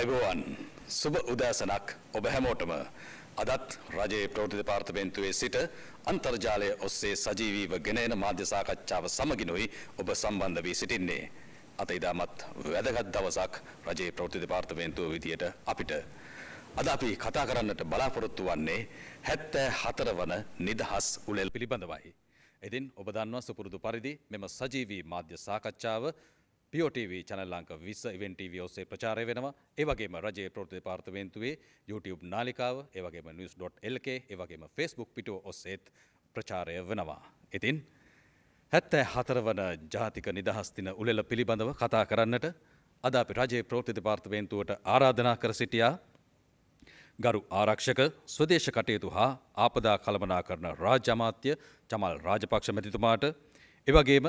අයිබෝවන් සුබ උදෑසනක් ඔබ හැමෝටම අදත් රජයේ ප්‍රෝති දෙපාර්තමේන්තුවේ සිට අන්තර්ජාලය ඔස්සේ සජීවීව ගෙනෙන මාධ්‍ය සාකච්ඡාව සමගිනුයි ඔබ සම්බන්ධ වී සිටින්නේ. අත ඉදාමත් වැදගත් දවසක් රජයේ ප්‍රෝති දෙපාර්තමේන්තුව විදියට අපිට. අද අපි කතා කරන්නට බලාපොරොත්තු වන්නේ හැත්තෑ හතර වන නිදහස් උලෙල් පිළිබඳවයි. එදින් ඔබ දන්නවා සුපුරුදු පරිදි මෙම සජීවී මාධ්‍ය සාකච්ඡාව POTV චැනල් අංක 20 ඉවෙන්ට් TV ඔස්සේ ප්‍රචාරය වෙනවා. ඒ වගේම රජයේ ප්‍රවෘත්ති දෙපාර්තමේන්තුවේ YouTube නාලිකාව, ඒ වගේම news.lk, ඒ e වගේම Facebook පිටුව ඔස්සේත් ප්‍රචාරය වෙනවා. ඉතින් 74 වන ජාතික නිදහස් දින උළෙල පිළිබඳව කතා කරන්නට අද අපි රජයේ ප්‍රවෘත්ති දෙපාර්තමේන්තුවට ආරාධනා කර සිටියා. ගරු ආරක්ෂක ස්වදේශ කටයුතු හා ආපදා කළමනා කරන රාජ්‍ය අමාත්‍ය චමල් රාජපක්ෂ මැතිතුමාට එවැගේම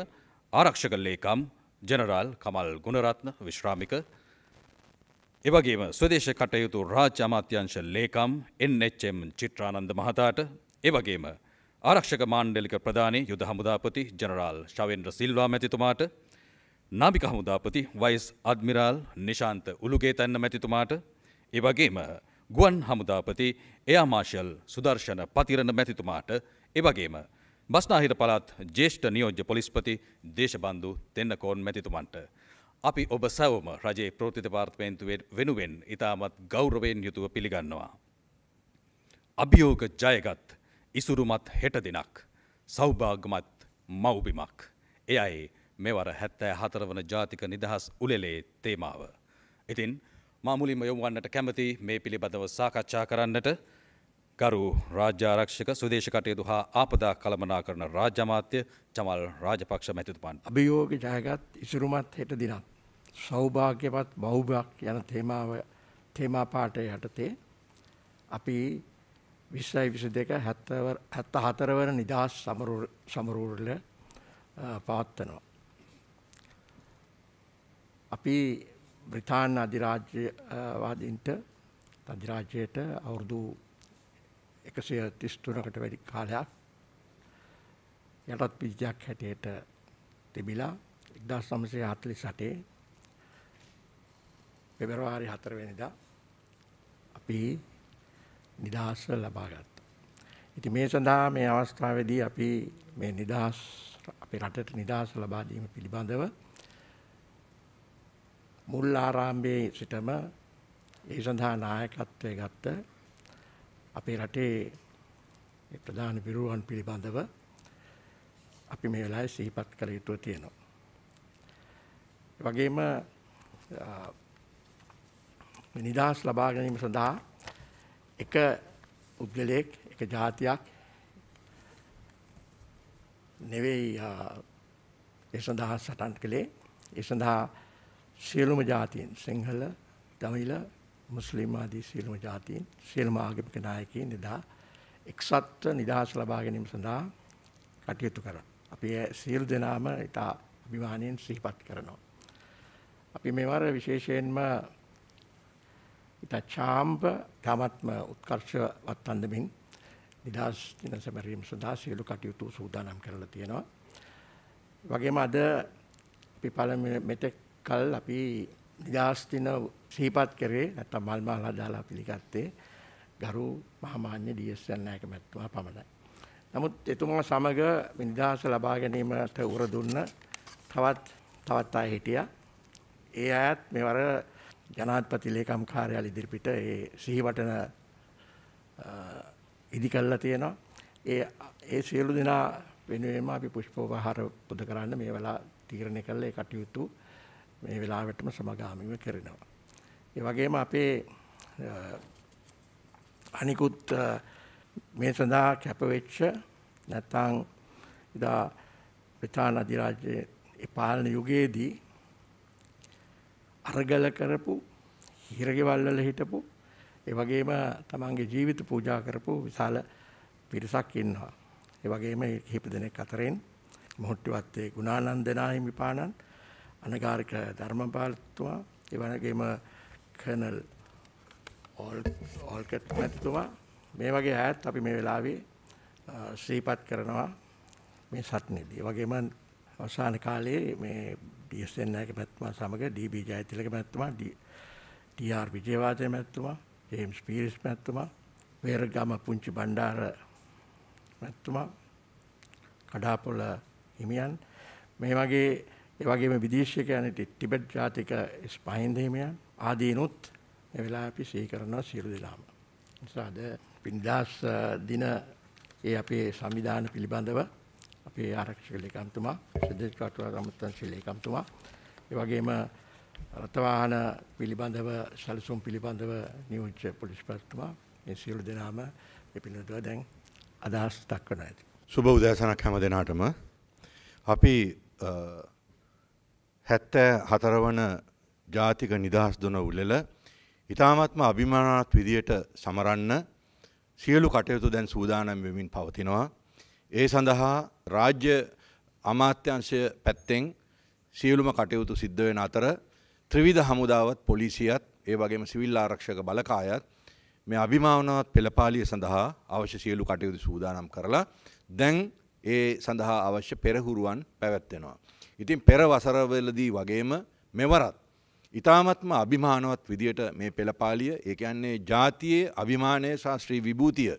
ආරක්ෂක ලේකම් ජනරාල් කමල් ගුණරත්න විශ්‍රාමික එවගේම ස්වදේශ කටයුතු රාජ්‍ය අමාත්‍යංශ ලේකම් එන්Hම් චිත්‍රානන්ද මහතාට එවගේම ආරක්ෂක මාණ්ඩලික ප්‍රධානී යුද හමුදාපති ජනරාල් ශවෙන්ද්‍ර සිල්වා මැතිතුමාට නාමික හමුදාපති වයිස් අද්මිරාල් නිශාන්ත උළුගේතන්න මැතිතුමාට එවගේම ගුවන් හමුදාපති එයා මාශල් සුදර්ශන පතිරණ මැතිතුමාට එවගේම බස්නාහිර පළත් ජේෂ්ඨ නියෝජ්‍ය පොලිස්පති දේශබන්දු දෙන්නකෝන් මැතිතුමන්ට. අපි ඔබ සැවම රජයේ ප්‍රෘති පාර්තමේන්තුවෙන් වෙනුවෙන් ඉතාමත් ගෞරවයෙන් යුතුව පිළිගන්නවා. අභියෝග ජයගත් ඉසුරුමත් හෙට දෙනක් සෞභාගමත් මව්බිමක්. එයයි මෙවර හැත්තෑ හතරවන ජාතික නිදහස් උලෙලේ තේමාව. ඉතින් මාමුලින්ම යොමුවන්නට කැමති මේ පිළිබඳව සාකච්ඡා කරන්නට ගරු රාජ්‍යාරක්ෂක සුදේශ කටයුතු හා ආපදා කළමනා කරන රාජ්‍යමාත්‍ය චමල් රාජපක්ෂ මැතිතුපන්. අභියෝග ජයගත් ඉසුරුමත් හෙට දිනක්. සෞභාග්‍යවත් බෞභයක් යන තේමාව තේමාපාටය යටතේ අපි විස්සයි විසි දෙක හැත්ත හතරවන නිදහස් සමරූරල පවත්වනවා. අපි බ්‍රිතාන් අධිරාජ්‍යවාදීන්ට අධිරාජයට අවුරුදු එකසිය තිස්තුනකට වැඩි කාලයක් යටත් පිජයක් හැටියට තිබිලා එක්දස් සමසය හතලි සටේ පෙබරවාරි හතරවෙනිදා අපි නිදහස ලබාගත්ත. ඉති මේ සඳහා මේ අවස්ථාවදී අපි මේ නිදහස් අපි රටට නිදහස ලබාදීම පිළිබඳව මුල් ආරාම්භයේ සිටම ඒ සඳහා නායකත්වය ගත්ත අපේ රටේ ප්‍රධාන බිරුවන් පිළිබඳව අපි මේ වෙලාවේ සිහිපත් කළ යුතුව තියෙනවා. ඒ වගේම නිදහස් ලබා ගැනීම සඳහා එක පුද්ගලයෙක් එක ජාතියක් නෙවෙයි ඒ සඳහා සටන් කළේ ඒ සඳහා සියලුම ජාතීන් සිංහල, දමිළ, මුස්ලිම් ආදී සියලුම ජාතීන් සියලුම ආගමික නායකයන් එදා එක්සත්ව නිදහස් ලබා ගැනීම සඳහා කටයුතු කරන. අපි සියලු දෙනාම ඉතා අභිමානයෙන් සිහිපත් කරනවා. අපි මෙවර විශේෂයෙන්ම ඉතා චාම්ප තමත්ම උත්කර්ෂ වත්තන්දමින් නිදහස් දින සැමරීම සඳහා සියලු කටයුතු සූදානම් කරලා තියෙනවා. වගේම අද අපි පළමු මෙතෙක් කල් අපි නිදහස්තින ශ්‍රීපත් කරේ නැත මල්මල් හදාලා පිළිගත්තේ ගරු මහමාන්‍ය ඩියස්සන් නායක මැතිතුමා පමණයි. නමුත් එතුමා සමග නිදහස ලබා ගැනීමට උර දුන්න තවත් තවත් අය හිටියා. ඒ අයත් මෙවර ජනාධිපති ලේකම් කාර්යාල ඉදිරිපිට ඒ සිහිවටන ඉදි කළා තියෙනවා. ඒ ඒ සියලු දෙනා වෙනුවෙන්ම අපි පුෂ්පෝපහාර පුද කරන්න මේ වෙලාව තීරණය කළ ඒ කටයුතු මේ වෙලාවටම සමගාමීව කරනවා. ඒ වගේම අපේ අනිකුත් මේ සඳහා කැපවෙච්ච නැත්නම් ඉදා ප්‍රධාන අධිරාජ්‍යයේ පාලන යුගයේදී අරගල කරපු හිරගෙවල් වල හිටපු ඒ වගේම තමන්ගේ ජීවිත පූජා කරපු විශාල පිරිසක් ඉන්නවා. ඒ වගේම කිහිප දෙනෙක් අතරින් මොහොට්ටුවත්තේ ගුණානන්ද නාහිමි පාණන් අනගාරික ධර්මපාලතුමා එවනගේම කනල් ඕල්කට් මැතිතුමා මේ වගේ ඇත් අපි මේ වෙලාවේ ශ්‍රීපත් කරනවා මේ සටනේදී. වගේම අවසාන කාලයේ මේ BSN නායක මැතිතුමා සමග DB ජයතිලක මැතිතුමා TR විජේවර්ධන මැතිතුමා ජේම්ස් පීරිස් මැතිතුමා වේරගම පුංචි බණ්ඩාර මැතිතුමා කඩාපොළ හිමියන් මේ වගේ ඒ වගේම විදේශිකයන් ටිබෙට් ජාතික ස්පයින් දෙහිමයන් ආදීනුත් මේ වෙලාවේ අපි සිහි කරනවා සියලු දෙනාම. නිසාද පින්දාස් දින ඒ අපේ සංවිධාන පිළිබඳව අපේ ආරක්ෂක ලේකම්තුමා සදේශ කටුවා රමතන් ලේකම්තුමා ඒ වගේම රථවාහන පිළිබඳව සැලසුම් පිළිබඳව නියෝජ්‍ය පොලිස්පතිතුමා මේ සියලු දෙනාම මේ පිළිබඳව දැන් අදහස් දක්වන ඇති. සුබ උදෑසනක් හැම දෙනාටම අපි හැත්තෑ හතරවන ජාතික නිදහස් දුන උලෙල ඉතාමත්ම අභිමානත් විදියට සමරන්න සියලු කටයුතු දැන් සූදානම් වෙමින් පවතිනවා. ඒ සඳහා රාජ්‍ය අමාත්‍යංශය පැත්තෙන් සියලුම කටයුතු සිද්ධ වෙන අතර ත්‍රිවිධ හමුදාවත් පොලිසියත් ඒ වගේම සිවිල් ආරක්ෂක බලකායත් මේ අභිමානවත් පෙළපාලිය සඳහා අවශ්‍ය සියලු කටයුතු සූදානම් කරලා දැන් ඒ සඳහා අවශ්‍ය පෙරහුරුවන් පැවැත්වෙනවා. ඉතින් පෙර වසරවලදී වගේම මෙවරත් ඉතාමත්ම අභිමානවත් විදියට මේ පෙළපාලිය ඒකයන්නේ ජාතියේ අභිමානය ශාස්ත්‍රී විභූතිය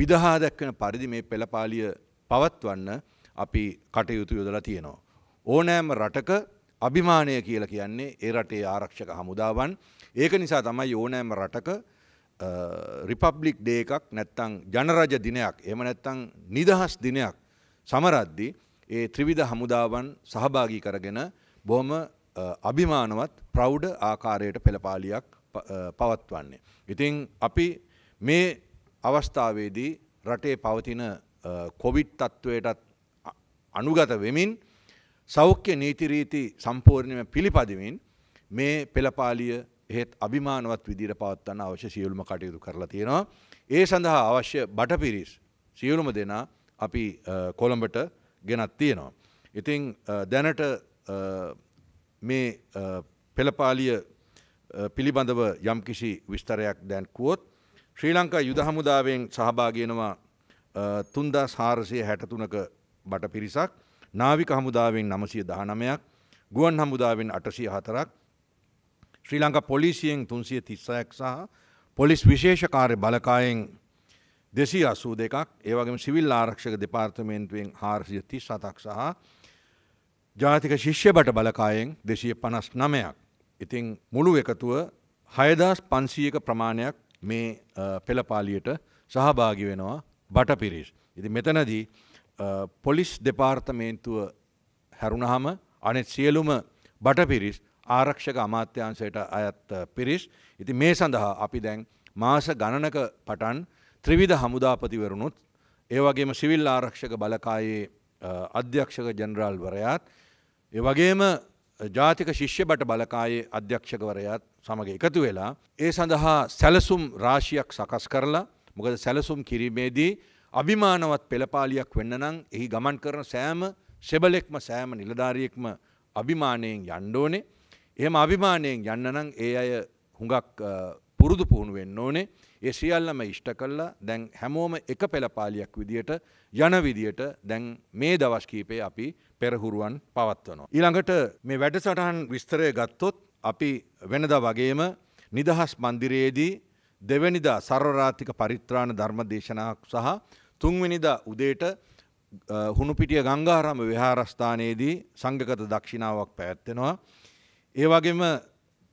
විදහා දැක්වන පරිදි මේ පෙළපාලිය පවත්වන්න අපි කටයුතු යොදලා තියෙනවා. ඕනෑම රටක අභිමානය කියලා කියන්නේ ඒ රටේ ආරක්ෂක හමුදාවන් ඒක නිසා තමයි ඕනෑම රටක රිපබ්ලික් ඩේ එකක් නැත්තං ජනරජ දිනයක් එම නැත්තං නිදහස් දිනයක් සමරද්දි ඒ ත්‍රිවිධ හමුදාවන් සහභාගී කරගෙන බොහොම අභිමානවත් ප්‍රෞඩ් ආකාරයට පෙළපාලියක් පවත්වන්නේ. ඉතින් අපි මේ අවස්ථාවේදී රටේ පවතින කොවිට් තත්ත්වයටත් අනුගත වෙමින් සෞඛ්‍ය නීතිරීති සම්පූර්ණයම පිළිපදිමින් මේ පෙළපාලිය එහෙත් අභිමානවත් විදිර පවත්වන්න අවශ්‍ය සියලුම කටයුතු කරලා තියෙනවා. ඒ සඳහා අවශ්‍ය බටපිරිස් සියලුම දෙනා අපි කොළඹට ගෙනත් තියෙනවා. ඉතිං දැනට මේ පෙළපාලිය පිළිබඳව යම්කිසි විස්තරයක් දැන්කුවොත් ශ්‍රී ලංකා යුදහමුදාවෙන් සහභාගෙනවා තුන්දා සාරසය හැටතුනක බට පිරිසක් නාවික හමුදාවෙන් නමසය දහනමයක් ගුවන් හමුදාවෙන් අටසය හතරක් ශ්‍රී ලංකා පොලිසියෙන් තුන්සිය තිස්සයක් සහ පොලිස් විශේෂකාරය බලකායෙන් දෙසී අසූ දෙකක් ඒවගේම සිවිල් ආරක්ෂක දෙපාර්තමේන්තුවෙන් හාරසිය තිස් සතක් සහ ජාතික ශිෂ්‍ය බට බලකායෙන් දෙශය පනස් නමයක්. ඉතිං මුළු එකතුව හයදස් පන්සීයක ප්‍රමාණයක් මේ පෙළපාලියට සහභාගි වෙනවා බට පිරිස්. ඉති මෙතනදී පොලිස් දෙපාර්තමේන්තුව හැරුණහම අනෙත් සියලුම බට පිරිස් ආරක්ෂක අමාත්‍යංශයට අයත් පිරිස්. ඉති මේ සඳහා අපි දැන් මාස ගණනක පටන් ත්‍රිවිධ හමුදාපතිවරුණුත් ඒවගේම සිවිල් ආරක්ෂක බලකායේ අධ්‍යක්ෂක ජනරාල්වරයාත් ඒ වගේම ජාතික ශිෂ්‍ය බට බලකායේ අධ්‍යක්ෂකවරයාත් සමඟ එකතු වෙලා ඒ සඳහා සැලසුම් රාශියක් සකස් කරලා මොකද සැලසුම් කිරීමේදී අභිමානවත් පෙළපාලියක් වෙන්න නම් එහි ගමන් කරන සෑම සෙබලෙක්ම සෑම නිලධාරියෙක්ම අභිමානයෙන් යණ්ඩෝනේ. එහෙම අභිමානයෙන් යන්න නම් ඒ අය හුඟක් පුරුදු පුහුණු වෙන්න ඕනේ. ඒ සියල්ලම ඉෂ්ට කල්ලා දැන් හැමෝම එක පෙළපාලියක් විදියට යන විදියට දැන් මේ දවස් කීපේ අපි පෙරහුරුවන් පවත්වනවා. ඊළඟට මේ වැඩසටහන් විස්තරය ගත්තොත් අපි වෙනදා වගේම නිදහස් මන්දිරයේදී දෙවැනිදා සර්වරාතික පරිත්‍රාණ ධර්ම දේශනාවක් සහ තුන්වෙනිදා උදේට හුණුපිටිය ගංගාරම විහාරස්ථානයේදී සංගකත දක්ෂිණාවක් පැවැත්වෙනවා. ඒ වගේම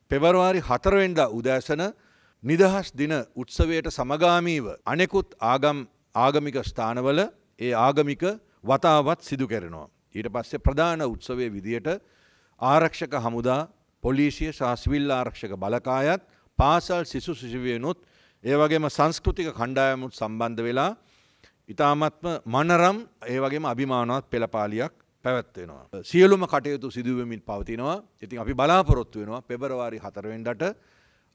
පෙබරවාරි හතරවෙන්දා උදෑසන නිදහස් දින උත්සවයට සමගාමීව අනෙකුත් ආගම් ආගමික ස්ථානවල ඒ ආගමික වතාවත් සිදු කරනවා. ඊට පස්සේ ප්‍රධාන උත්සවය විදියට ආරක්ෂක හමුදා පොලිසිය සහස්විල් ආරක්ෂක බලකායත් පාසල් සිසු සිසිවියනුත් ඒවගේම සංස්කෘතික කණ්ඩායමුත් සම්බන්ධ වෙලා ඉතාමත්ම මනරම් ඒවගේම අභිමානවත් පෙළපාලියක් පැවැත්වෙනවා. සියලුම කටයුතු සිදුවමින් පවතිනවා ඉතින් අපි බලාපොරොත්තු වෙනවා පෙබරවාරි හතරවෙන්ඩට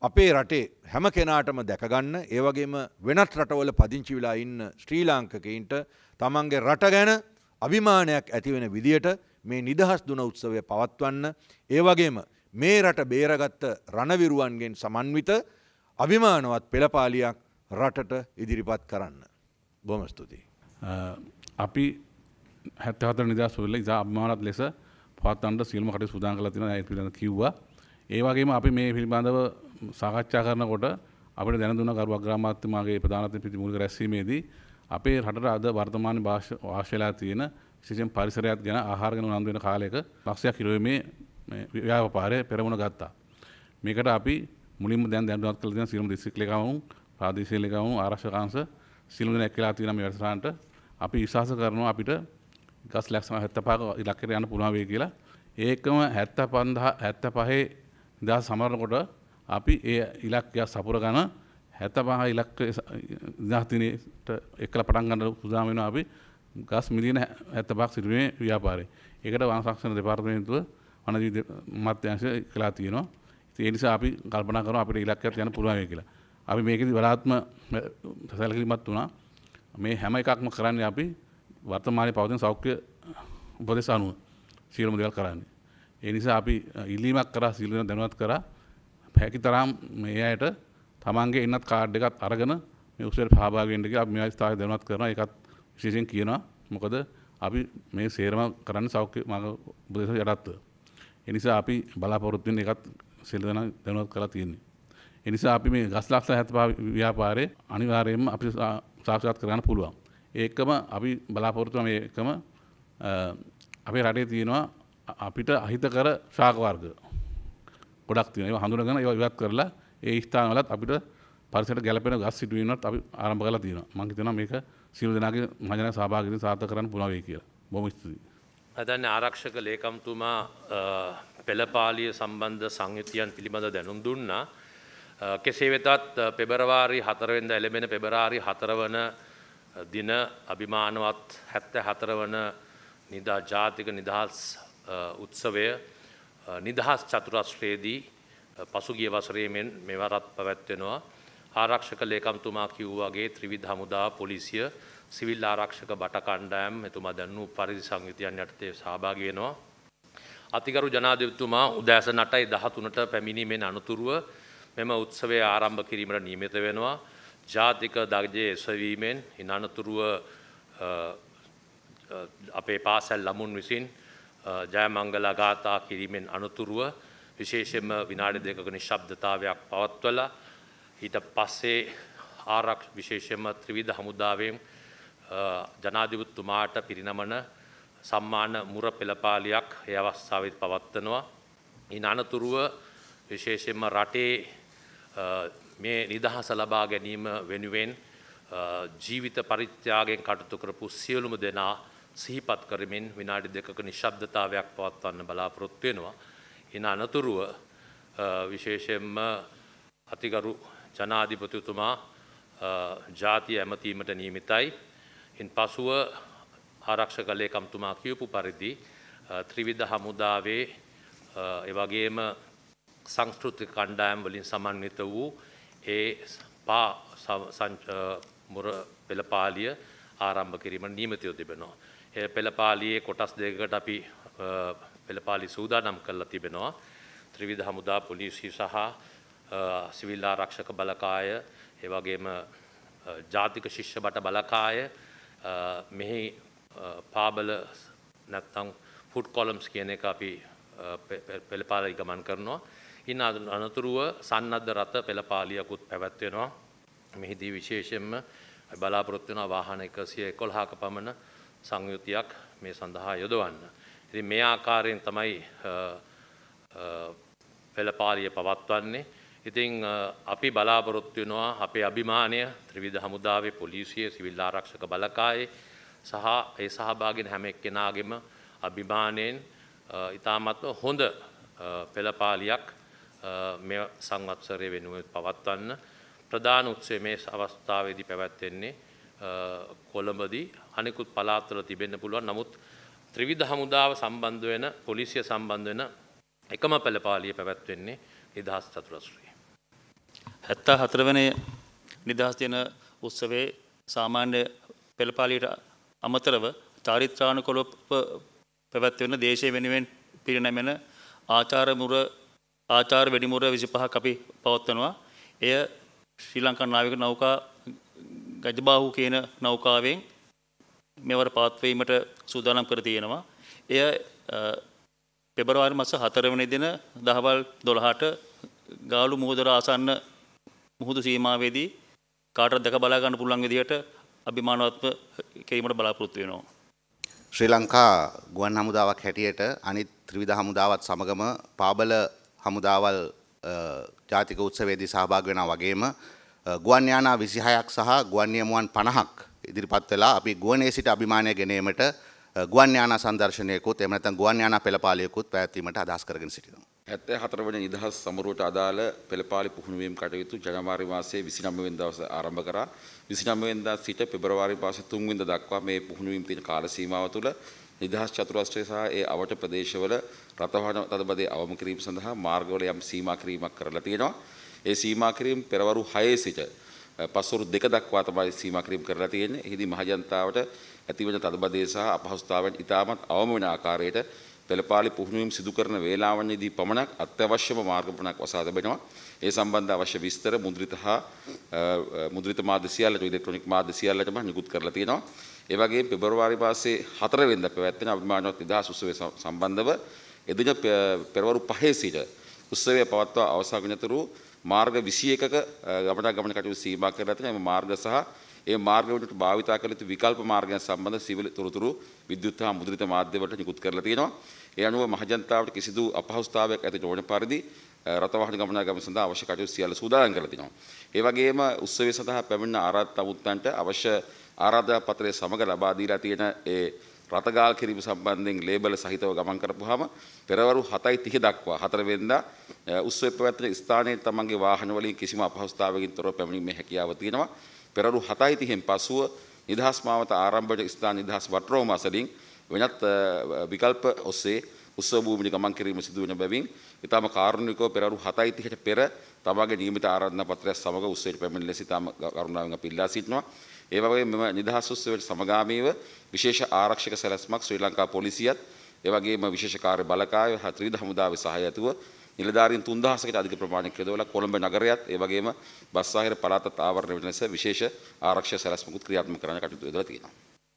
අපේ රටේ හැම කෙනාටම දැකගන්න ඒවගේම වෙනත් රටවල පදිංචි වෙලා ඉන්න ශ්‍රී ලාංකකයින්ට තමන්ගේ රට ගැන අභිමානයක් ඇතිවෙන විදියට මේ නිදහස් දුන උත්සවය පවත්වන්න ඒවගේම මේ රට බේරගත්ත රණවිරුවන්ගෙන් සමන්විත අභිමානවත් පෙළපාලියක් රටට ඉදිරිපත් කරන්න. බොම ස්තුතියි. අපි හැත්තහත නිදස් වෙල්ල ඉතා අභමානත් ලෙස පත්තන්ට සිල්ම කට සුදාන් කලතින ඇ පිලන කිව්වා ඒවාගේම අපි මේ පිළිබඳව සාකච්ඡා කරනකොට අපට දැනදුන කරු අග්‍රාමාත්‍යමාගේ ප්‍රධානත පිති මුලික රැස්වීමේදී අපේ රටට අද වර්තමාන භාෂ වාශවෙලා තියෙන විශේෂයෙන් පරිසරයත් ගැන ආහාරගෙන උනන්දු වෙන කාලයක ලක්ෂයක් කිරීමේ ව්‍යාපාරය පෙරමුණ ගත්තා. මේකට අපි මුලින්ම දැන් දැනුවත් කළ තියෙන සියලුම දිස්ත්‍රික් ලේකම්වරුන් ප්‍රාදේශීය ලේකම්වරුන් ආරක්ෂකංශ සියලුම දෙනෙක් කියලා තියෙන මේ වැඩසටහනට අපි විශ්වාස කරනවා අපිට ගස් ලක්ෂණ 75ක ඉලක්කයට යන්න පුළුවන් වෙයි කියලා. ඒකම 75000 75 ඉඳලා සමරනකොට අපි ඒ ඉලක්කයක් සපුර ගන හැත පහ ඉලක්ක ජාතිනයට එක්කල පටන්ගන්න පුදාමෙන අපි ගස් මිලියන හැත බක් සිටුවේ ව්‍යාපාරය ඒකට වනසක්ෂණ දෙපාර්තමේන්තුව වනජී මත්‍යංශ කලා තියෙනවා ඒ නිසා අපි කල්පනා කරනවා අපිට ඉලක්කයක් යන පුළුවන් කියලා. අපි මේකෙදි වඩාත්ම සැලකිලිමත් වුණා. මේ හැම එකක්ම කරන්නේ අපි වර්තමානයේ පවතින සෞඛ්‍ය උපදෙස් අනුව සියලුම දේවල් කරන්නේ. ඒ නිසා අපි ඉල්ලීමක් කරා සියලු දෙනා දැනුවත් කරා පැකි තරම් මේ අයට තමන්ගේ එන්නත් කාඩ් එකත් අරගෙන මියසට පාගෙන්ටක මේ ස්ථාය දෙනත් කරන එකත් විශේෂෙන් කියනවා මොකද අපි මේ සේරම කරන්න සෞඛ්‍ය මඟ බදේශ යටත්ව. එනිසා අපි බලාපොරොත්තුවෙන් එකත් සෙල්දන දැනුවත් කලා තියෙන්නේ. එනිසා අපි මේ ගස් ලක්ෂ හැතපා ව්‍යාපාරය අනිවාරයෙන්ම අපි සාක්ෂත් කරන්න පුළුවන්. ඒකම අපි බලාපොරොත්තුව මේකම අපේ රටේ තියෙනවා අපිට අහිත කර ශාකවර්ග ගොඩක් තියෙන ඒවා හඳුනගෙන ඒවා ඉවත් කරලා ඒ ස්ථානවලත් අපිට පරිසරයට ගැළපෙන ගස් සිටුවීමවත් අපි ආරම්භ කරලා තියෙනවා මම හිතනවා මේක සියලු දෙනාගේ මහජන සහභාගීත්වයෙන් සාර්ථක කරන්න පුළුවන් වෙයි කියලා බොහොම ස්තුතියි අදන්න ආරක්ෂක ලේකම්තුමා පෙළපාලිය සම්බන්ධ සංයුතියන් පිළිබඳ දැනුම් දුන්නා කෙසේ වෙතත් පෙබරවාරි හතරවෙන්ද එළඹෙන පෙබරාරි හතරවන දින අභිමානවත් හැත්ත හතරවන නිදා ජාතික නිදහස් උත්සවය නිදහස් චතුරස්ශ්‍රයේදී පසුගිය වසරේ මෙන් මෙවරත් පැවැත්වෙනවා. ආරක්ෂක ලේකම්තුමා කිව්වාගේ ත්‍රිවිධ හමුදා පොලිසිය සිවිල් ආරක්ෂක බට කණ්ඩෑම් එතුමා දැන්නු පරිදි සංයුතියන් යටතේ සභාගයනවා. අතිකරු ජනාධිපතුමා උදෑස නටයි දහතුනට පැමිණීමෙන් අනතුරුව මෙම උත්සවය ආරම්භ කිරීමට නියමිත වෙනවා. ජාතික දර්ජය එසවීමෙන් ඉන් අනතුරුව අපේ පාසැල් ළමුන් විසින් ජයමංගල ගාථා කිරීමෙන් අනතුරුව විශේෂෙන්ම විනාඩි දෙකක නිශ්ශබ්දතාවයක් පවත්වලා ඊට පස්සේ ආරක්ෂ විශේෂයෙන්ම ත්‍රිවිධ හමුදාවෙන් ජනාධිපතිතුමාට පිරිනමන සම්මාන මුර පෙළපාලියක් ඒ අවස්ථාවේ පවත්වනවා. ඉන් අනතුරුව විශේෂයෙන්ම රටේ මේ නිදහස ලබා ගැනීම වෙනුවෙන් ජීවිත පරිත්‍යාගයෙන් කටයුතු කරපු සියලුම දෙනා සිහිපත් කරමින් විනාඩි දෙකක නිශ්ශබ්දතාවයක් පවත්වන්න බලාපොරොත්තු වෙනවා. එන අනතුරුව විශේෂයෙන්ම අතිගරු ජනාධිපතිතුමා ජාතිය ඇමතීමට නියමිතයි. ඉන් පසුව ආරක්ෂක ලේකම්තුමා කියපු පරිදි ත්‍රිවිධ හමුදාවේ එවගේම සංස්කෘතික කණ්ඩායම් වලින් සමන්විත වූ ඒ පා මුර පෙළපාලිය ආරම්භ කිරීම නීමතියෝ තිබෙනවා. පෙළපාලියේ කොටස් දෙකකට අපි පෙළපාලි සූදානම් කරලා තිබෙනවා. ත්‍රිවිධ හමුදා පොලිසි සහ සිවිල් ආරක්ෂක බලකාය ඒ වගේම ජාතික ශිෂ්‍ය බට බලකාය මෙහි පාබල නැත්තම් ෆුඩ් කොලම්ස් කියන එක අපි පෙළපාලි ගමන් කරනවා. ඉන් අනතුරුව සන්නද්ධ රථ පෙළපාලියකුත් පැවැත්වෙනවා. මෙහිදී විශේෂයෙන්ම බලාපොරොත්තු වෙන වාහන 111ක පමණ සංයුතියක් මේ සඳහා යොදවන්න. ඉතින් මේ ආකාරයෙන් තමයි පෙළපාලිය පවත්වන්නේ. ඉතින් අපි බලාපොරොත්තු වෙනවා අපේ අභිමානය ත්‍රිවිධ හමුදාවේ පොලිසිය සිවිල් ආරක්ෂක බලකායේ සහ ඒ සහභාගින හැම එක්කෙනාගේම අභිමානයෙන් ඉතාමත්ම හොඳ පෙළපාලියක් මේ සංවත්සරය වෙනුවෙන් පවත්වන්න ප්‍රධාන උත්සවයේ මේ අවස්ථාවේදී පැවැත්වෙන්නේ කොළඹදී අනෙකුත් පලාත්වල තිබෙන්න පුළුවන් නමුත් ත්‍රිවිධ හමුදාව සම්බන්ධ වෙන පොලිසිය සම්බන්ධ වෙන එකම පෙළපාලිය පැවැත්වෙන්නේ නිදහස් චතුරස්‍රයේ. හැත්තා හතරවනය නිදහස් දෙන උත්සවේ සාමාන්‍ය පෙළපාලියට අමතරව චාරිත්‍රාණ කොළොප පැවැත්වෙන දේශය වෙනුවෙන් පිරිනැමෙන ආචාරමුර ආචාර වැඩිමුර විසිපහ අපි පවත්වනවා. එය ශ්‍රී ලංකා නාවික නෞකා ගජබාහු කියන නෞකාවෙන් මෙවර පාත්වීමට සූදානම් කර තියෙනවා. එය පෙබරවාරි මස හතරවනි දින දහවල් දොළහට ගාලු මුහදර ආසන්න මුහුදු සීමාවේදී කාටත් දැක බලා ගන්න පුළුවන් විදිහට අභිමානවත්ව කිරීමට බලාපොරොත්තු වෙනවා. ශ්‍රී ලංකා ගුවන් හමුදාවක් හැටියට අනිත් ත්‍රිවිධ හමුදාවත් සමගම පාබල හමුදාවල් ජාතික උත්සවයේදී සහභාගී වෙනා වගේම ගුවන් යානා 26ක් සහ ගුවන් නියමුවන් 50ක් ඉදිරිපත් වෙලා අපි ගුවනේ සිට අභිමානය ගෙනීමට ගුවන් යානා සංදර්ශනයකුත් එහෙම නැත්නම් ගුවන් යානා පෙළපාලියකුත් පැවැත්වීමට අදහස් කරගෙන සිටිනවා. 74 වන නිදහස් සමරුවට අදාළ පෙළපාලි පුහුණුවීම් කටයුතු ජනවාරි මාසයේ 29 වෙනිදා දවසේ ආරම්භ කරා. 29 වෙනිදා සිට පෙබරවාරි මාස 3 වෙනිදා දක්වා මේ පුහුණුවීම් තියෙන කාල සීමාව තුළ නිදහස් චතුරස්ත්‍රය සහ ඒ අවට ප්‍රදේශවල රථවාහන තදබදේ අවම කිරීම සඳහා මාර්ගවල යම් සීමා කිරීමක් කරලා තියෙනවා. ඒ සීමා කිරීම පෙරවරු 6 සිට පස්වරු 2 දක්වා තමයි සීමා කිරීම කරලා තියෙන්නේ. එහිදී මහජනතාවට ඇතිවන තදබදය සහ අපහසුතාවයන් ඉතාමත් අවම වෙන ආකාරයට පෙළපාලි පුහුණුවීම් සිදු කරන වේලාවන්යේදී පමණක් අත්‍යවශ්‍යම මාර්ගපණක් වසා තිබෙනවා. ඒ සම්බන්ධ අවශ්‍ය විස්තර මුද්‍රිත හා මුද්‍රිත මාධ්‍ය සියල්ලට ඉලෙක්ට්‍රොනික මාධ්‍ය සියල්ලටම නිකුත් කරලා තියෙනවා. ඒ වගේම පෙබරවාරි මාසයේ 4 වෙනිදා පැවැත්වෙන අභිමානවත් නිදහස් උත්සවය සම්බන්ධව එදින පෙරවරු 5 සිට උත්සවය පවත්වා අවසානතුරු මාර්ග 21ක ගමනක් ගමන කටයුතු සීමා කරලා තියෙනවා. මේ මාර්ග සහ ඒ මාර්ග වලට භාවිතා කළ යුතු විකල්ප මාර්ගයන් සම්බන්ධ සිවිල් තොරතුරු විද්‍යුත් හා මුද්‍රිත මාධ්‍ය වලට නිකුත් කරලා තියෙනවා. ඒ අනුව මහජනතාවට කිසිදු අපහසුතාවයක් ඇති නොවන පරිදි රථවාහන ගමනාගම සඳහා අවශ්‍ය කටයුතු සියල්ල සූදානම් කරලා තිනවා. ඒ වගේම උත්සවය සඳහා පැමිණෙන ආරාධිත අමුත්තන්ට අවශ්‍ය ආරාධනා පත්‍රය සමග ලබා දීලා තියෙන ඒ රතගාල් කිරීම සම්බන්ධයෙන් ලේබල සහිතව ගමන් කරපුවාම පෙරවරු 7:30 දක්වා 4 වෙනිදා උස්සෙප් පැවැත්වෙන ස්ථානයේ තමන්ගේ වාහන වලින් කිසිම අපහසුතාවකින් තොරව පැමිණීමේ හැකියාව තියෙනවා. පෙරවරු 7:30න් පසුව නිදහස් මාවත ආරම්භක ස්ථාන නිදහස් වටරෝම අසලින් වෙනත් විකල්ප ඔස්සේ උත්සව භූමියට ගමන් කිරීම සිදු වෙන බැවින් ඊටම කාරුණිකව පෙරවරු 7:30ට පෙර තමගේ නියමිත ආරාධනා පත්‍රය සමග උත්සවයට පැමිණෙන ලෙස ඊටම කරුණාවෙන් අපි ඉල්ලා සිටිනවා. ඒ වගේ මෙම නිදහස් උත්සවයට සමගාමීව විශේෂ ආරක්ෂක සැලැස්මක් ශ්‍රී ලංකා පොලිසියත් ඒ වගේම විශේෂ කාර්ය බළකාය ත්‍රිවිධ හමුදාවේ සහාය ඇතුව නිලධාරීන් 3000කට අධික ප්‍රමාණයක් යොදවලා කොළඹ නගරයත් ඒ වගේම බස්සාහිර පළාතත් ආවරණය වෙන ලෙස විශේෂ ආරක්ෂක සැලැස්මකුත් ක්‍රියාත්මක කරන්න කටයුතු යොදලා තියෙනවා.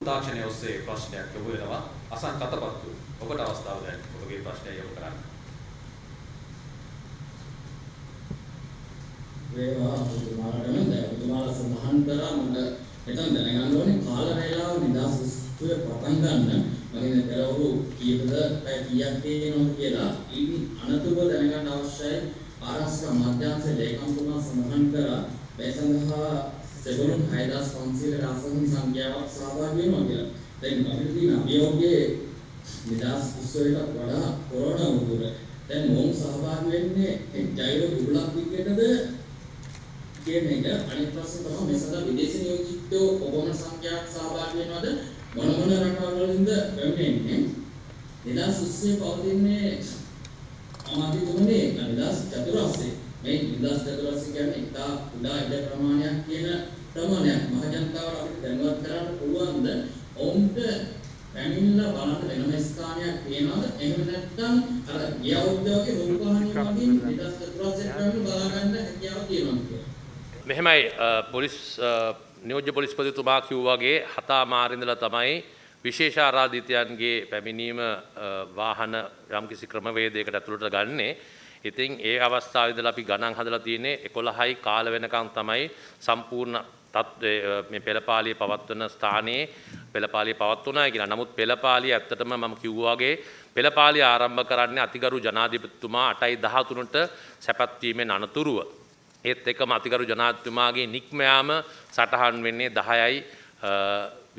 තාක්ෂණයේ ඔස්සේ ප්‍රශ්නයක් යොමු වෙනවා. අසන් කතපත්තු. ඔබට අවස්ථාව දැන් ඔබගේ ප්‍රශ්නය යොමු කරන්න. වේවා මුතුමාට දැන් මුතුමාට සම්හන් කරා මට නැත්නම් දැනගන්න ඕනේ කාල වේලාව 2020 පටන් ගන්න මගේ පෙරවරු කීයකද පැය කීයක් තියෙනවා කියලා ඉන් අනතුරුව දැනගන්න අවශ්‍යයි ආරක්ෂා මධ්‍යස්ථ ලේකම්තුමා සඳහන් කරා මේ සඳහා සෙබළුන් 6500 ආසන සංඛ්‍යාවක් සහභාගී වෙනවා කියලා. දැන් අපිට තියෙන අභියෝගයේ 2020 එකට වඩා කොරෝනා වුණා. දැන් මොම් සහභාගී වෙන්නේ ජෛව කුරුලක් විදිහටද කියන එක අනිත් ප්‍රශ්නේ තමයි මේ සඳහා විදේශ නියෝජිතයෝ කොපමණ සංඛ්‍යාවක් සහභාගී වෙනවද මොන මොන රටවල් වලින්ද පැමිණෙන්නේ 2020 පවතින්නේ අමාත්‍ය තුනේ 2014 මේ 2014 කියන්නේ ඉතා උඩා ඉඩ ප්‍රමාණයක් කියන ප්‍රමාණයක් මහ ජනතාවට අපිට දැනුවත් කරන්න පුළුවන්ද ඔවුන්ට පැමිණලා බලන්න වෙනම ස්ථානයක් තියෙනවද එහෙම නැත්නම් අර ගිය අවුරුද්ද වගේ රූපවාහිනිය මගින් 2014 පැමිණ බලා ගන්න හැකියාව තියෙනවා කියලා මෙහෙමයි පොලිස් නියෝජ්‍ය පොලිස්පතිතුමා කිව්වාගේ හතා මාරිඳලා තමයි විශේෂ ආරාධිතයන්ගේ පැමිණීම වාහන යම්කිසි ක්‍රමවේදයකට ඇතුළට ගන්නේ. ඉතින් ඒ අවස්ථාවේදී අපි ගණන් හදලා තියෙන්නේ 11යි කාල වෙනකන් තමයි සම්පූර්ණ මේ පෙළපාලිය පවත්වන ස්ථානයේ පෙළපාලිය පවත්වනා කියලා. නමුත් පෙළපාලිය ඇත්තටම මම කිව්වාගේ පෙළපාලිය ආරම්භ කරන්නේ අතිගරු ජනාධිපතිතුමා 8යි 13ට සැපත්වීමෙන් අනතුරුව. ඒත් එකම අතිකරු ජනාධිපතිතුමාගේ නික්මයාම සටහන් වෙන්නේ 10යි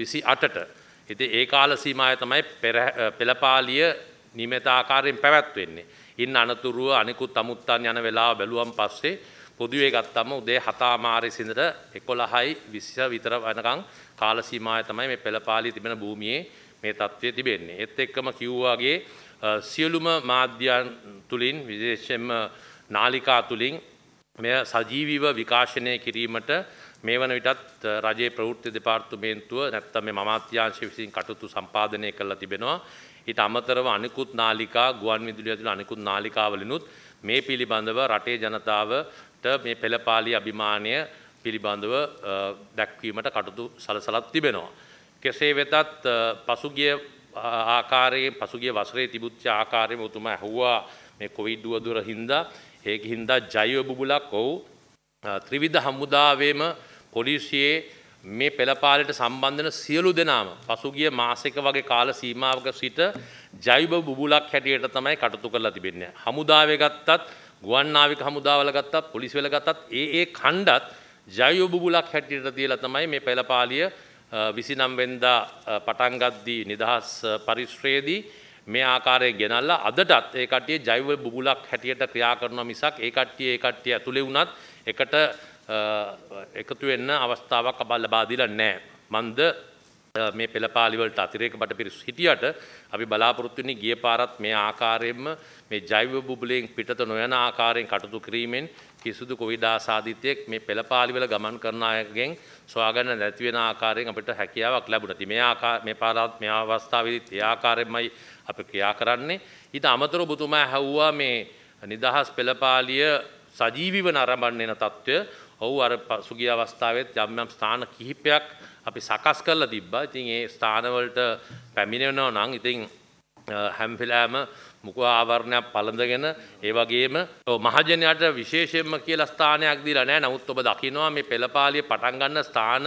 28ට. ඉතින් ඒ කාල සීමාවේ තමයි පෙළපාලිය නියමිත ආකාරයෙන් පැවැත්වෙන්නේ. ඉන් අනතුරුව අනිකුත් අමුත්තන් යන වෙලාව බැලුවම් පස්සේ පොදුවේ ගත්තම උදේ 7 මාරේ සිඳට 11යි 20 විතර වෙනකන් කාල සීමාවේ තමයි මේ පෙළපාලිය තිබෙන භූමියේ මේ தત્ත්වය තිබෙන්නේ. ඒත් එක්කම කිව්වාගේ සියලුම මාධ්‍යයන් තුලින් විශේෂයෙන්ම නාලිකා තුලින් මෙය සජීවීව විකාශනය කිරීමට මේ වන විටත් රජයේ ප්‍රවෘත්ති දෙපාර්තමේන්තුව නැත්තම් මේ මමාත්‍යාංශ විසින් කටයුතු සම්පාදනය කරලා තිබෙනවා. ඊට අමතරව අනිකුත් නාලිකා ගුවන් විදුලිය ඇතුළු අනිකුත් නාලිකාවලිනුත් මේ පිළිබඳව රටේ ජනතාවට මේ පෙළපාලි අභිමානය පිළිබඳව දැක්වීමට කටයුතු සලසලත් තිබෙනවා. කෙසේ වෙතත් පසුගිය ආකාරයේ පසුගිය වසරේ තිබුච්ච ආකාරයෙන්ම උතුම ඇහුවා මේ කොවිඩ් දුවදුර හින්දා ඒක හින්දා ජෛව බුබුලක් ඔව් ත්‍රිවිධ හමුදාවේම පොලිසියේ මේ පෙළපාලට සම්බන්ධන සියලු දෙනාම පසුගිය මාසෙක වගේ කාල සීමාවක සිට ජෛව බුබුලක් හැටියට තමයි කටයුතු කරලා තිබෙන්නේ. හමුදාවේ ගත්තත්, ගුවන් නාවික හමුදාවල ගත්තත්, පොලිස් වල ගත්තත් ඒ ඒ ඛණ්ඩත් ජෛව බුබුලක් හැටියට තියලා තමයි මේ පෙළපාලිය 29 වෙනිදා පටන් ගද්දී නිදහස් පරිශ්‍රයේදී මේ ආකාරය ගෙනල්ලා අදටත් ඒ කට්ටිය ජෛව බුබුලක් හැටියට ක්‍රියා කරනවා මිසක් ඒ කට්ටිය ඒ කට්ටිය ඇතුලේ වුණත් එකට එකතු වෙන්න අවස්ථාවක් අප ලබා දීලා නැහැ. මන්ද මේ පෙළපාලි වලට අතිරේක බටපිරිස් හිටියට අපි බලාපොරොත්තු වෙන්නේ ගිය පාරත් මේ ආකාරයෙන්ම මේ ජෛව බුබුලෙන් පිටත නොයන ආකාරයෙන් කටයුතු කිරීමෙන් කිසිදු කොවිඩ් ආසාදිතයෙක් මේ පෙළපාලි වල ගමන් කරන අයගෙන් සොයාගන්න නැති වෙන ආකාරයෙන් අපිට හැකියාවක් ලැබුණා. ඉතින් මේ ආකාර මේ පාරත් මේ අවස්ථාවේදී ඒ ආකාරයෙන්මයි අපි ක්‍රියා කරන්නේ. ඊට අමතරව ඔබතුමා ඇහුවා මේ නිදහස් පෙළපාලිය සජීවිව නරඹන්න එන తত্ত্বය ඔව් අර සුගිය අවස්ථාවෙත් යම් යම් ස්ථාන කිහිපයක් අපි සකස් කරලා තිබ්බා. ඉතින් ඒ ස්ථානවලට පැමිණෙනවා නම් ඉතින් හැම වෙලාවෙම මුඛ ආවරණයක් පළඳගෙන ඒ වගේම මහජනයාට විශේෂයෙන්ම කියලා ස්ථානයක් දීලා නැහැ. නමුත් ඔබ දකිනවා මේ පෙළපාලිය පටන් ගන්න ස්ථාන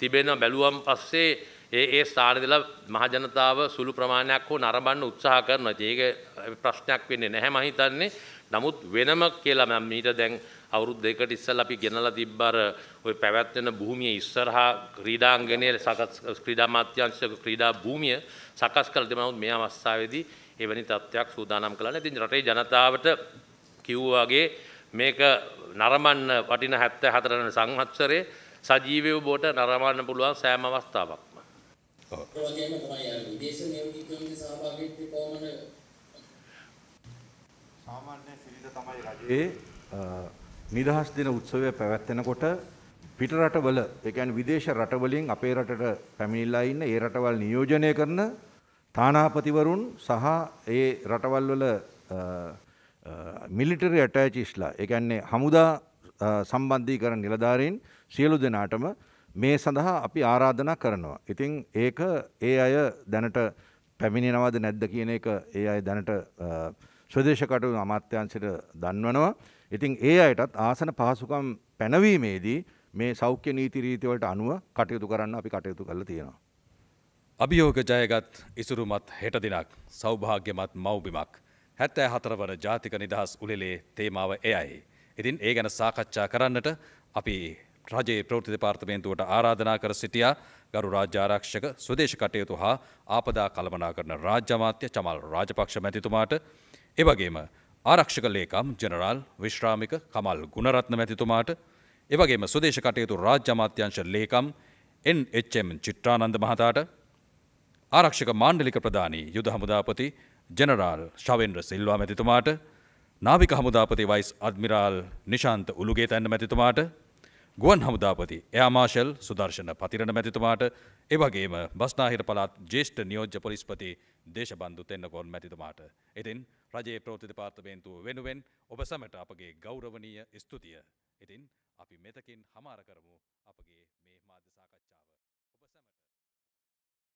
තිබෙන බැලුවම් පස්සේ ඒ ඒ ස්ථානදලා මහජනතාව සුළු ප්‍රමාණයක් හෝ නරඹන්න උත්සාහ කරනවා. ඒක ප්‍රශ්නයක් වෙන්නේ නැහැ මම හිතන්නේ. නමුත් වෙනම කියලා මම මීට දැන් අවුරුදු දෙකකට ඉස්සෙල්ලා අපි ගෙනලා තිබ්බර ওই පැවැත්වෙන භූමියේ ඉස්සරහා ක්‍රීඩාංගණයේ සකස් ක්‍රීඩා මාත්‍යංශක ක්‍රීඩා භූමිය සකස් කළ දෙමනොත් මේ අවස්ථාවේදී එවැනි තත්ත්වයක් සූදානම් කළා නැහැ. ඉතින් රටේ ජනතාවට කිව්වා වගේ මේක නරඹන්න වටින 74 වෙනි සංවත්සරයේ සජීවීව බොට නරඹන්න පුළුවන් සෑම අවස්ථාවක්. ඔව් ඒ වගේම තමයි අර විදේශ නියෝජිතවන්ගේ සහභාගීත්වය කොහොමද සාමාන්‍ය සිරිත තමයි රජයේ නිදහස් දින උත්සවය පැවැත්වෙනකොට පිට රටවල ඒ කියන්නේ විදේශ රටවලින් අපේ රටට පැමිණිලා ඉන්න ඒ රටවල් නියෝජනය කරන තානාපතිවරුන් සහ ඒ රටවල් වල මිලිටරි ඇටෑචිස්ලා ඒ කියන්නේ හමුදා සම්බන්ධීකරණ නිලධාරීන් සියලු දෙනාටම මේ සඳහා අපි ආරාධනා කරනවා. ඉතින් ඒක ඒ අය දැනට පැමිණෙනවද නැද්ද කියන එක ඒ අය දැනට ස්වදේශ කටයුතු අමාත්‍යංශයට දන්වනවා. ඉතින් ඒ අයටත් ආසන පහසුකම් පැනවීමේදී මේ සෞඛ්‍ය නීති රීතිවලට අනුව කටයුතු කරන්න අපි කටයුතු කරලා තියෙනවා. අභියෝග ජයගත් ඉසුරුමත් හෙට දිනක් සෞභාග්‍යමත් මව්බිමක් හැත්තෑ හතර වන ජාතික නිදහස් උලෙලේ තේමාව එයයි. ඉතින් ඒ ගැන සාකච්ඡා කරන්නට අපි රජයේ ප්‍රෘති දෙපාර්තමේන්තුවට ආරාධනා කර සිටියා ගරු රාජ්‍යාරක්ෂක ස්වදේශ කටයුතු හා ආපදා කළමනා කරන රාජ්‍යමාත්‍ය චමල් රාජපක්ෂ මැතිතුමාට එවගේම ආරක්ෂක ලේකම් ජනරාල් විශ්‍රාමික කමල් ගුණරත්න මැතිතුමාට එවගේම ස්වදේශ කටයුතු රාජ්‍යමාත්‍යංශ ලේකම් එන්HM චිත්‍රානන්ද මහතාට ආරක්ෂක මාණ්ඩලික ප්‍රධානී යුද හමුදාපති ජනරාල් ශවෙන්ද්‍ර සිල්වා මැතිතුමාට නාවික හමුදාපති vice admiral Nishantha Ulugetenne මැතිතුමාට ගුවන් හමුදාපති එයාමාශල් සුදර්ශන පතිරණ මැතිතුමාට එවගේම බස්නාහිර පලාත් ජේෂ්ඨ නියෝජ්‍ය පොලිස්පති දේශබන්දු තෙන්නකොන් මැතිතුමාට. ඉතින් රජයේ ප්‍රෝතිධ පාර්තමේන්තුව වෙනුවෙන් ඔබ සමට අපගේ ගෞරවනීය ස්තුතිය. ඉතින් අපි මෙතකින් හමාර කරමු අපගේ